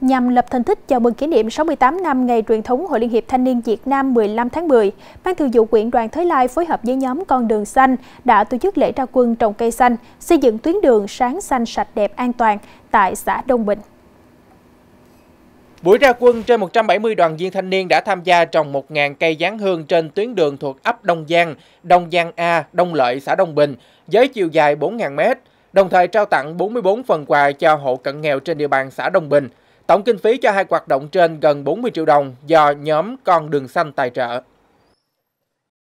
Nhằm lập thành tích chào mừng kỷ niệm 68 năm ngày truyền thống Hội Liên hiệp Thanh niên Việt Nam 15 tháng 10, Ban Thường vụ Quyện Đoàn Thới Lai phối hợp với nhóm Con đường xanh đã tổ chức lễ ra quân trồng cây xanh, xây dựng tuyến đường sáng xanh sạch đẹp an toàn tại xã Đông Bình. Buổi ra quân, trên 170 đoàn viên thanh niên đã tham gia trồng 1.000 cây giáng hương trên tuyến đường thuộc ấp Đông Giang, Đông Giang A, Đông Lợi, xã Đông Bình, với chiều dài 4.000 m, đồng thời trao tặng 44 phần quà cho hộ cận nghèo trên địa bàn xã Đông Bình. Tổng kinh phí cho hai hoạt động trên gần 40 triệu đồng do nhóm Con Đường Xanh tài trợ.